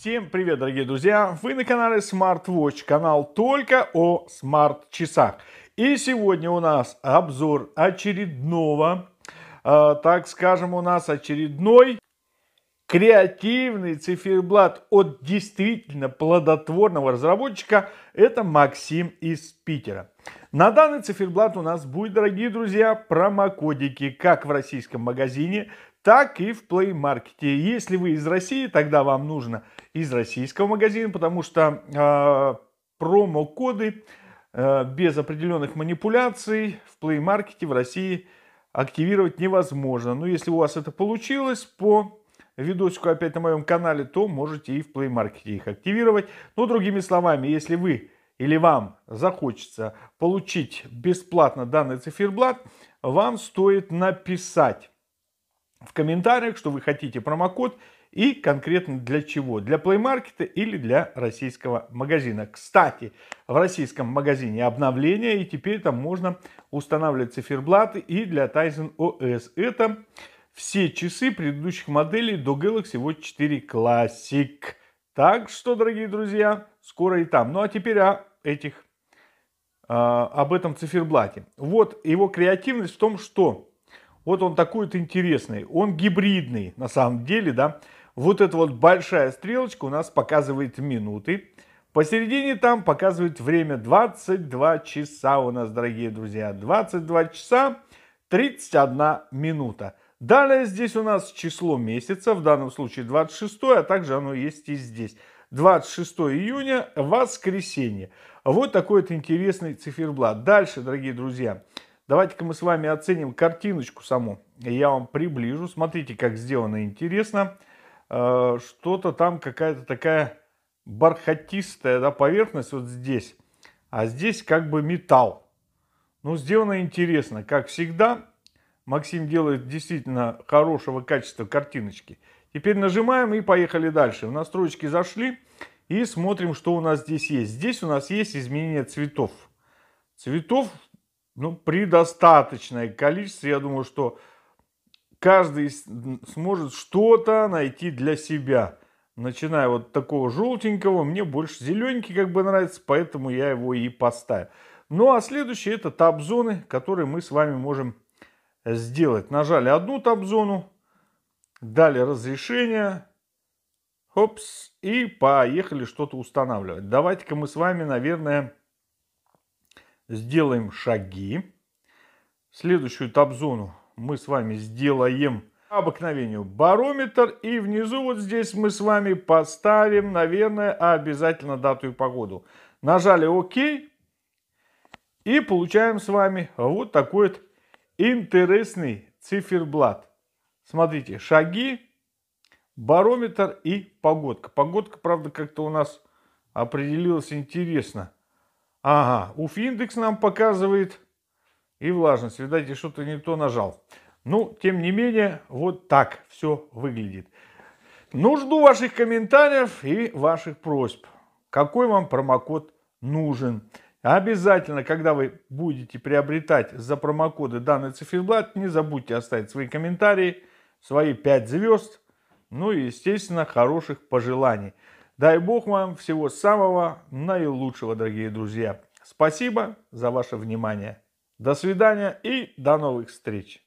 Всем привет, дорогие друзья! Вы на канале SmartWatch, канал только о смарт-часах. И сегодня у нас обзор очередного, э, так скажем, у нас очередной креативный циферблат от действительно плодотворного разработчика. Это Максим из Питера. На данный циферблат у нас будет, дорогие друзья, промокодики, как в российском магазине, так и в Play Market. Если вы из России, тогда вам нужно из российского магазина, потому что э, промокоды э, без определенных манипуляций в Play Market в России активировать невозможно. Но если у вас это получилось по видосику опять на моем канале, то можете и в Play Market их активировать. Но другими словами, если вы или вам захочется получить бесплатно данный циферблат, вам стоит написать в комментариях, что вы хотите промокод и конкретно для чего. Для Play Market или для российского магазина. Кстати, в российском магазине обновление и теперь там можно устанавливать циферблаты и для Tizen OS. Это все часы предыдущих моделей до Galaxy Watch 4 Classic. Так что, дорогие друзья, скоро и там. Ну а теперь о этих, а, об этом циферблате. Вот его креативность в том, что вот он такой вот интересный. Он гибридный на самом деле, да. Вот эта вот большая стрелочка у нас показывает минуты. Посередине там показывает время 22 часа у нас, дорогие друзья. 22 часа 31 минута. Далее здесь у нас число месяца, в данном случае 26, а также оно есть и здесь. 26 июня, воскресенье. Вот такой вот интересный циферблат. Дальше, дорогие друзья, Давайте-ка мы с вами оценим картиночку саму. Я вам приближу. Смотрите, как сделано интересно. Э, что-то там какая-то такая бархатистая да, поверхность вот здесь. А здесь как бы металл. Ну, сделано интересно. Как всегда, Максим делает действительно хорошего качества картиночки. Теперь нажимаем и поехали дальше. В настройки зашли и смотрим, что у нас здесь есть. Здесь у нас есть изменение цветов. Цветов ну, при достаточное количестве, я думаю, что каждый сможет что-то найти для себя. Начиная вот такого желтенького, мне больше зелененький как бы нравится, поэтому я его и поставил. Ну а следующее это таб-зоны, которые мы с вами можем сделать. Нажали одну таб-зону, дали разрешение, хопс, и поехали что-то устанавливать. Давайте-ка мы с вами, наверное, сделаем шаги. Следующую таб-зону мы с вами сделаем обыкновению барометр. И внизу вот здесь мы с вами поставим, наверное, обязательно дату и погоду. Нажали ОК. И получаем с вами вот такой вот интересный циферблат. Смотрите, шаги, барометр и погодка. Погодка, правда, как-то у нас определилась интересно. Ага, Уфиндекс нам показывает и влажность. Видать, я что-то не то нажал. Ну, тем не менее, вот так все выглядит. Ну, жду ваших комментариев и ваших просьб. Какой вам промокод нужен? Обязательно, когда вы будете приобретать за промокоды данный циферблат, не забудьте оставить свои комментарии, свои 5 звезд, ну и, естественно, хороших пожеланий. Дай бог вам всего самого наилучшего, дорогие друзья. Спасибо за ваше внимание. До свидания и до новых встреч.